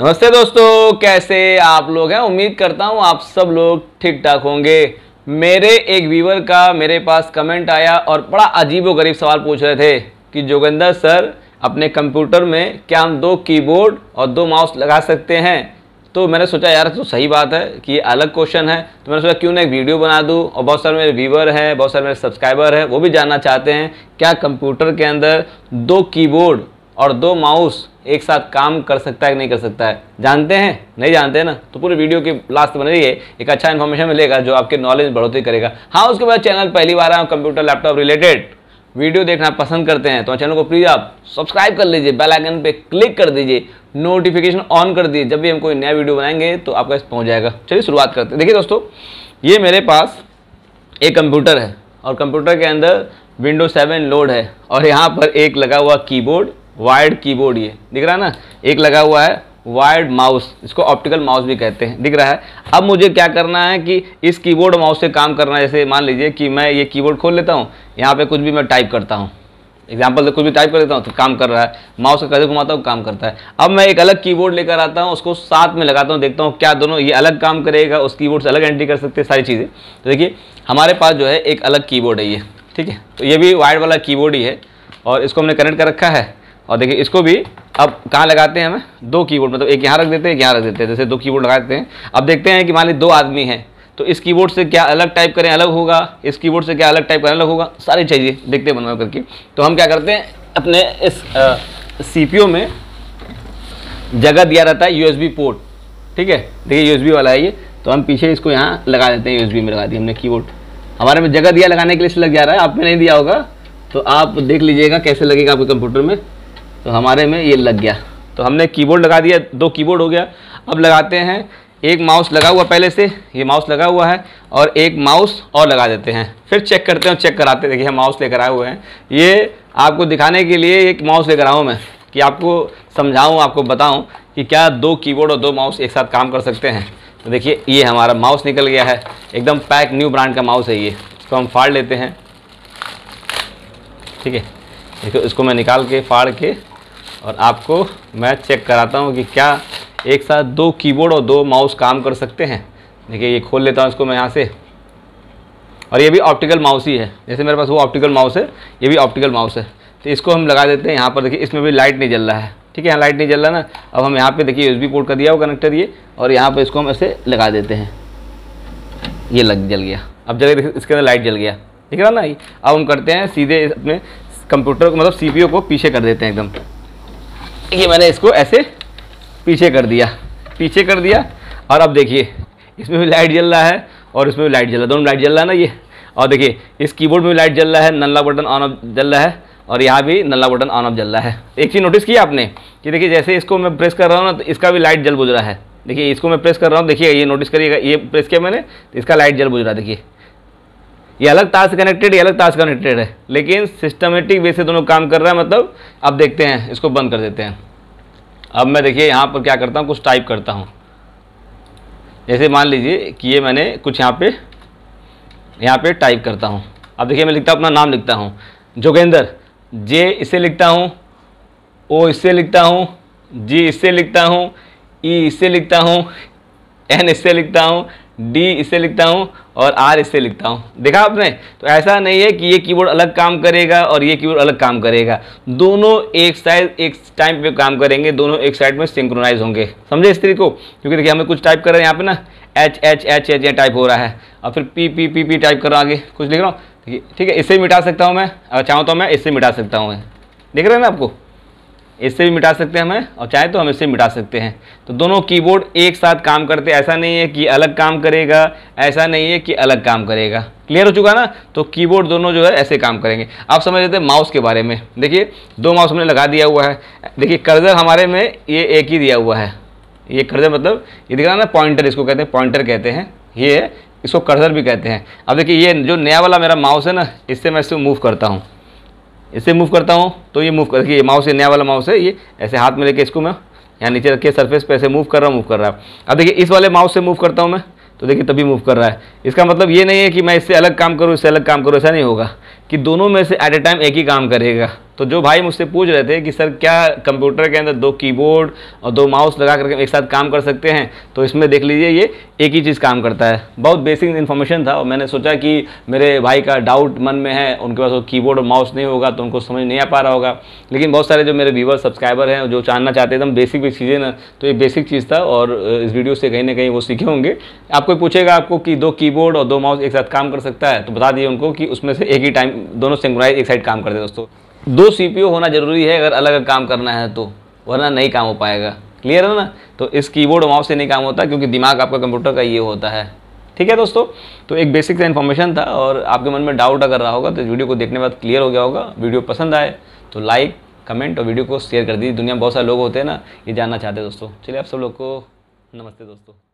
नमस्ते दोस्तों कैसे आप लोग हैं उम्मीद करता हूँ आप सब लोग ठीक ठाक होंगे मेरे एक व्यूवर का मेरे पास कमेंट आया और बड़ा अजीब गरीब सवाल पूछ रहे थे कि जोगिंदर सर अपने कंप्यूटर में क्या हम दो कीबोर्ड और दो माउस लगा सकते हैं तो मैंने सोचा यार तो सही बात है कि ये अलग क्वेश्चन है तो मैंने सोचा क्यों ना एक वीडियो बना दूँ और बहुत सारे मेरे व्यूवर हैं बहुत सारे मेरे सब्सक्राइबर हैं वो भी जानना चाहते हैं क्या कंप्यूटर के अंदर दो कीबोर्ड और दो माउस एक साथ काम कर सकता है कि नहीं कर सकता है जानते हैं नहीं जानते हैं ना तो पूरे वीडियो के लास्ट रही है एक अच्छा इन्फॉर्मेशन मिलेगा जो आपके नॉलेज बढ़ोतरी करेगा हाँ उसके बाद चैनल पहली बार आए कंप्यूटर लैपटॉप रिलेटेड वीडियो देखना पसंद करते हैं तो चैनल को प्लीज़ आप सब्सक्राइब कर लीजिए बेल आइकन पे क्लिक कर दीजिए नोटिफिकेशन ऑन कर दीजिए जब भी हम कोई नया वीडियो बनाएंगे तो आपका इस पहुँच जाएगा चलिए शुरुआत करते हैं देखिए दोस्तों ये मेरे पास एक कंप्यूटर है और कंप्यूटर के अंदर विंडो सेवन लोड है और यहाँ पर एक लगा हुआ कीबोर्ड वायर्ड कीबोर्ड ये दिख रहा है ना एक लगा हुआ है वायर्ड माउस इसको ऑप्टिकल माउस भी कहते हैं दिख रहा है अब मुझे क्या करना है कि इस कीबोर्ड माउस से काम करना है जैसे मान लीजिए कि मैं ये कीबोर्ड खोल लेता हूँ यहाँ पे कुछ भी मैं टाइप करता हूँ एग्जाम्पल से तो कुछ भी टाइप कर देता हूँ तो काम कर रहा है माउस का कैसे घुमाता हूँ काम करता है अब मैं एक अलग कीबोर्ड लेकर आता हूँ उसको साथ में लगाता हूँ देखता हूँ क्या दोनों ये अलग काम करेगा उस कीबोर्ड से अलग एंट्री कर सकते हैं सारी चीज़ें तो देखिए हमारे पास जो है एक अलग कीबोर्ड है ये ठीक है तो ये भी वायर्ड वाला कीबोर्ड ही है और इसको हमने कनेक्ट कर रखा है और देखिए इसको भी अब कहाँ लगाते हैं हमें दो कीबोर्ड मतलब एक यहाँ रख देते हैं एक यहाँ रख देते हैं जैसे दो कीबोर्ड लगा देते हैं अब देखते हैं कि मान लीजिए दो आदमी हैं तो इस कीबोर्ड से क्या अलग टाइप करें अलग होगा इस कीबोर्ड से क्या अलग टाइप करें अलग होगा सारी चीज़ें देखते हैं बनवा करके तो हम क्या करते हैं अपने इस सी में जगह दिया रहता है यू पोर्ट ठीक है देखिए यू वाला है ये तो हम पीछे इसको यहाँ लगा देते हैं यू में लगा दी हमने की हमारे में जगह दिया लगाने के लिए लग जा रहा है आपने नहीं दिया होगा तो आप देख लीजिएगा कैसे लगेगा आपके कंप्यूटर में तो हमारे में ये लग गया तो हमने कीबोर्ड लगा दिया दो कीबोर्ड हो गया अब लगाते हैं एक माउस लगा हुआ पहले से ये माउस लगा हुआ है और एक माउस और लगा देते हैं फिर चेक करते हैं चेक कराते हैं देखिए हम माउस लेकर आए हुए हैं ये आपको दिखाने के लिए एक माउस लेकर आऊँ मैं कि आपको समझाऊँ आपको बताऊँ कि क्या दो कीबोर्ड और दो माउस एक साथ काम कर सकते हैं तो देखिए ये हमारा माउस निकल गया है एकदम पैक न्यू ब्रांड का माउस है ये इसको हम फाड़ लेते हैं ठीक है इसको मैं निकाल के फाड़ के और आपको मैं चेक कराता हूँ कि क्या एक साथ दो कीबोर्ड और दो माउस काम कर सकते हैं देखिए ये खोल लेता हूँ इसको मैं यहाँ से और ये भी ऑप्टिकल माउस ही है जैसे मेरे पास वो ऑप्टिकल माउस है ये भी ऑप्टिकल माउस है तो इसको हम लगा देते हैं यहाँ पर देखिए इसमें भी लाइट नहीं जल रहा है ठीक है यहाँ लाइट नहीं जल रहा ना अब हम यहाँ पे देखिए यूएसबी पोर्ट का दिया हुआ कनेक्टर ये और यहाँ पर इसको हम ऐसे लगा देते हैं ये लग जल गया अब जगह इसके अंदर लाइट जल गया ठीक है ना अब हम करते हैं सीधे अपने कंप्यूटर मतलब सी को पीछे कर देते हैं एकदम ये मैंने इसको ऐसे पीछे कर दिया पीछे कर दिया और अब देखिए इसमें भी लाइट जल रहा है और इसमें भी लाइट जल रहा है दोनों लाइट जल रहा है ना ये और देखिए इस कीबोर्ड में भी लाइट जल रहा है नल्ला बटन ऑन ऑफ जल रहा है और यहाँ भी नल्ला बटन ऑन ऑफ जल रहा है एक चीज़ नोटिस किया आपने कि देखिए जैसे इसको मैं प्रेस कर रहा हूँ ना तो इसका भी लाइट जल बुझ रहा है देखिए इसको मैं प्रेस कर रहा हूँ देखिए ये नोटिस करिएगा ये प्रेस किया मैंने तो इसका लाइट जल बुझ रहा है देखिए ये अलग तार से कनेक्टेड ये अलग तार से कनेक्टेड है लेकिन सिस्टमेटिक वे से दोनों काम कर रहा है मतलब अब देखते हैं इसको बंद कर देते हैं अब मैं देखिए यहाँ पर क्या करता हूँ कुछ टाइप करता हूँ जैसे मान लीजिए कि ये मैंने कुछ यहाँ पे यहाँ पे टाइप करता हूँ अब देखिए मैं लिखता हूँ अपना नाम लिखता हूँ जोगेंद्र जे इससे लिखता हूँ ओ इससे लिखता हूँ जी इससे लिखता हूँ ई इससे लिखता हूँ एन इससे लिखता हूँ डी इससे लिखता हूँ और आर इससे लिखता हूँ देखा आपने तो ऐसा नहीं है कि ये कीबोर्ड अलग काम करेगा और ये कीबोर्ड अलग काम करेगा दोनों एक साइड एक टाइम पे काम करेंगे दोनों एक साइड में सिंक्रोनाइज होंगे समझे इस तरीके को क्योंकि देखिए हमें कुछ टाइप कर रहे हैं यहाँ पे ना एच एच एच एच ये टाइप हो रहा है और फिर P P P P type कर रहा आगे कुछ लिख रहा हूँ ठीक है इससे मिटा सकता हूँ मैं अगर चाहूँ तो मैं इससे मिटा सकता हूँ देख रहे हैं ना आपको इससे भी मिटा सकते हैं हमें और चाहे तो हम इससे मिटा सकते हैं तो दोनों कीबोर्ड एक साथ काम करते ऐसा नहीं है कि अलग काम करेगा ऐसा नहीं है कि अलग काम करेगा क्लियर हो चुका ना तो कीबोर्ड दोनों जो है ऐसे काम करेंगे आप समझ लेते हैं माउस के बारे में देखिए दो माउस हमने लगा दिया हुआ है देखिए कर्जर हमारे में ये एक ही दिया हुआ है ये कर्जर मतलब ये दिख रहा ना पॉइंटर इसको कहते हैं पॉइंटर कहते हैं ये इसको कर्जर भी कहते हैं अब देखिए ये जो नया वाला मेरा माउस है ना इससे मैं इसको मूव करता हूँ इसे मूव करता हूँ तो ये मूव करके ये माउस से नया वाला माउस है ये ऐसे हाथ में लेके इसको मैं यहाँ नीचे रख के सरफेस पे ऐसे मूव कर रहा हूँ मूव कर रहा है अब देखिए इस वाले माउस से मूव करता हूँ मैं तो देखिए तभी मूव कर रहा है इसका मतलब ये नहीं है कि मैं इससे अलग काम करूँ इससे अलग काम करूँ ऐसा नहीं होगा कि दोनों में से एट ए टाइम एक ही काम करेगा तो जो भाई मुझसे पूछ रहे थे कि सर क्या कंप्यूटर के अंदर दो कीबोर्ड और दो माउस लगा करके एक साथ काम कर सकते हैं तो इसमें देख लीजिए ये एक ही चीज़ काम करता है बहुत बेसिक इन्फॉर्मेशन था और मैंने सोचा कि मेरे भाई का डाउट मन में है उनके पास वो की और माउस नहीं होगा तो उनको समझ नहीं आ पा रहा होगा लेकिन बहुत सारे जो मेरे व्यूवर सब्सक्राइबर हैं जो जानना चाहते हैं एकदम बेसिक भी चीज़ें ना तो ये बेसिक चीज़ था और इस वीडियो से कहीं ना कहीं वो सीखे होंगे आपको पूछेगा आपको कि दो कीबोर्ड और दो माउस एक साथ काम कर सकता है तो बता दिए उनको कि उसमें से एक ही टाइम दोनों सिंगराइज एक साइड काम करते हैं दोस्तों दो सीपीयू होना ज़रूरी है अगर अलग अलग काम करना है तो वरना नहीं काम हो पाएगा क्लियर है ना तो इस कीबोर्ड माउस से नहीं काम होता क्योंकि दिमाग आपका कंप्यूटर का ये होता है ठीक है दोस्तों तो एक बेसिक सा इन्फॉर्मेशन था और आपके मन में डाउट अगर रहा होगा तो वीडियो को देखने के बाद क्लियर हो गया होगा वीडियो पसंद आए तो लाइक कमेंट और वीडियो को शेयर कर दीजिए दुनिया में बहुत सारे लोग होते हैं ना ये जानना चाहते हैं दोस्तों चलिए आप सब लोग को नमस्ते दोस्तों